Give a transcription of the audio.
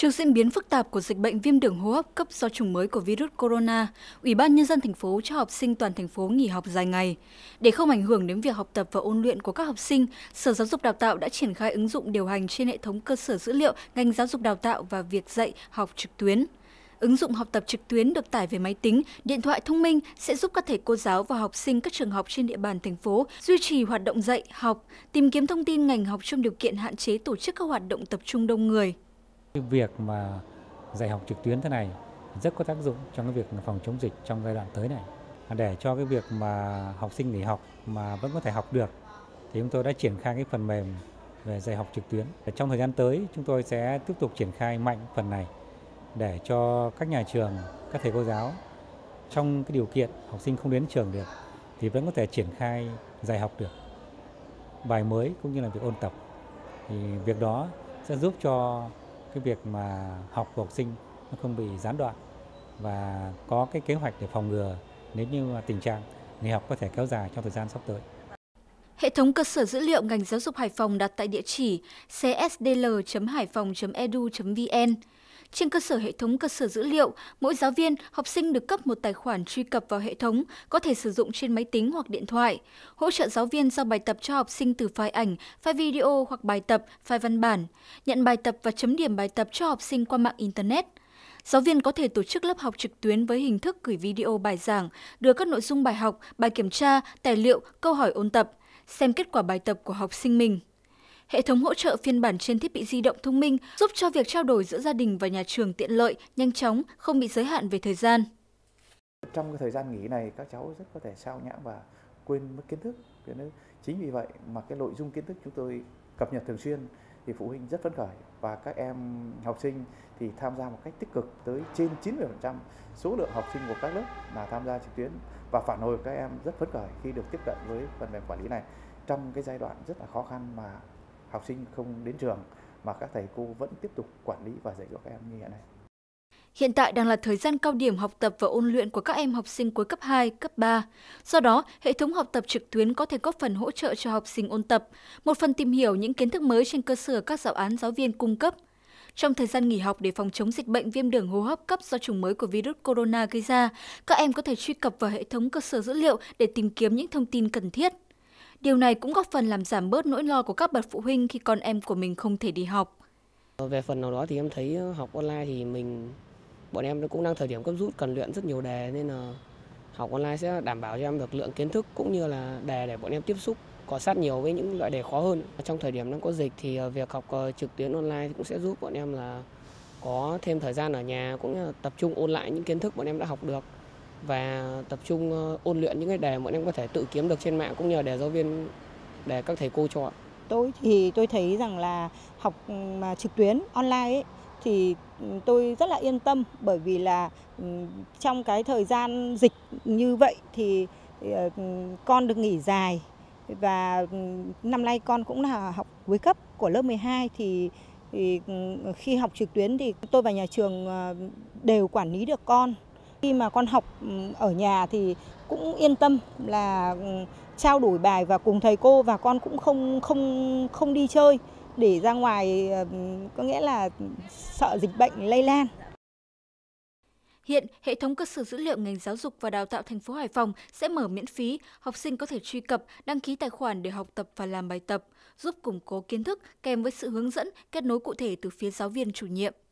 Trước diễn biến phức tạp của dịch bệnh viêm đường hô hấp cấp do chủng mới của virus corona, Ủy ban nhân dân thành phố cho học sinh toàn thành phố nghỉ học dài ngày. Để không ảnh hưởng đến việc học tập và ôn luyện của các học sinh, Sở Giáo dục Đào tạo đã triển khai ứng dụng điều hành trên hệ thống cơ sở dữ liệu ngành giáo dục đào tạo và việc dạy học trực tuyến. Ứng dụng học tập trực tuyến được tải về máy tính, điện thoại thông minh sẽ giúp các thầy cô giáo và học sinh các trường học trên địa bàn thành phố duy trì hoạt động dạy, học, tìm kiếm thông tin ngành học trong điều kiện hạn chế tổ chức các hoạt động tập trung đông người. Cái việc mà dạy học trực tuyến thế này rất có tác dụng trong cái việc phòng chống dịch trong giai đoạn tới này. Để cho cái việc mà học sinh nghỉ học mà vẫn có thể học được thì chúng tôi đã triển khai cái phần mềm về dạy học trực tuyến. Trong thời gian tới chúng tôi sẽ tiếp tục triển khai mạnh phần này để cho các nhà trường, các thầy cô giáo trong cái điều kiện học sinh không đến trường được thì vẫn có thể triển khai dạy học được bài mới cũng như là việc ôn tập thì việc đó sẽ giúp cho cái việc mà học của học sinh nó không bị gián đoạn và có cái kế hoạch để phòng ngừa nếu như tình trạng nghỉ học có thể kéo dài trong thời gian sắp tới. Hệ thống cơ sở dữ liệu ngành giáo dục Hải Phòng đặt tại địa chỉ csdl haiphong phòng.edu.vn. Trên cơ sở hệ thống cơ sở dữ liệu, mỗi giáo viên, học sinh được cấp một tài khoản truy cập vào hệ thống, có thể sử dụng trên máy tính hoặc điện thoại. Hỗ trợ giáo viên giao bài tập cho học sinh từ file ảnh, file video hoặc bài tập, file văn bản. Nhận bài tập và chấm điểm bài tập cho học sinh qua mạng Internet. Giáo viên có thể tổ chức lớp học trực tuyến với hình thức gửi video bài giảng, đưa các nội dung bài học, bài kiểm tra, tài liệu, câu hỏi ôn tập, xem kết quả bài tập của học sinh mình hệ thống hỗ trợ phiên bản trên thiết bị di động thông minh giúp cho việc trao đổi giữa gia đình và nhà trường tiện lợi, nhanh chóng, không bị giới hạn về thời gian. Trong cái thời gian nghỉ này, các cháu rất có thể sao nhãng và quên mất kiến thức. Chính vì vậy mà cái nội dung kiến thức chúng tôi cập nhật thường xuyên thì phụ huynh rất phấn khởi và các em học sinh thì tham gia một cách tích cực tới trên 90% số lượng học sinh của các lớp là tham gia trực tuyến và phản hồi các em rất phấn khởi khi được tiếp cận với phần mềm quản lý này trong cái giai đoạn rất là khó khăn mà học sinh không đến trường mà các thầy cô vẫn tiếp tục quản lý và dạy cho các em như hiện nay. Hiện tại đang là thời gian cao điểm học tập và ôn luyện của các em học sinh cuối cấp 2, cấp 3. Do đó, hệ thống học tập trực tuyến có thể góp phần hỗ trợ cho học sinh ôn tập, một phần tìm hiểu những kiến thức mới trên cơ sở các giáo án giáo viên cung cấp. Trong thời gian nghỉ học để phòng chống dịch bệnh viêm đường hô hấp cấp do chủng mới của virus corona gây ra, các em có thể truy cập vào hệ thống cơ sở dữ liệu để tìm kiếm những thông tin cần thiết. Điều này cũng góp phần làm giảm bớt nỗi lo của các bậc phụ huynh khi con em của mình không thể đi học. Về phần nào đó thì em thấy ờ, học online thì mình bọn em cũng đang thời điểm cấp rút cần luyện rất nhiều đề nên là học online sẽ đảm bảo cho em được lượng kiến thức cũng như là đề để bọn em tiếp xúc có sát nhiều với những loại đề khó hơn. Trong thời điểm đang có dịch thì ờ, việc học ờ, trực tuyến online cũng sẽ giúp bọn em là có thêm thời gian ở nhà cũng như là tập trung ôn lại những kiến thức bọn em đã học được và tập trung ờ, ôn luyện những cái đề bọn em có thể tự kiếm được trên mạng cũng nhờ đề giáo viên để các thầy cô cho. Tôi thì tôi thấy rằng là học ừ, mà trực tuyến online ấy, thì ừ, tôi rất là yên tâm bởi vì là ừ, trong cái thời gian dịch như vậy thì ờ, con được nghỉ dài và năm nay con cũng là học cuối cấp của lớp 12 thì, thì khi học trực tuyến thì tôi và nhà trường ờ, đều quản lý được con khi mà con học ở nhà thì cũng yên tâm là trao đổi bài và cùng thầy cô và con cũng không không không đi chơi để ra ngoài có nghĩa là sợ dịch bệnh lây lan. Hiện, hệ thống cơ sở dữ liệu ngành giáo dục và đào tạo thành phố Hải Phòng sẽ mở miễn phí, học sinh có thể truy cập, đăng ký tài khoản để học tập và làm bài tập, giúp củng cố kiến thức kèm với sự hướng dẫn, kết nối cụ thể từ phía giáo viên chủ nhiệm.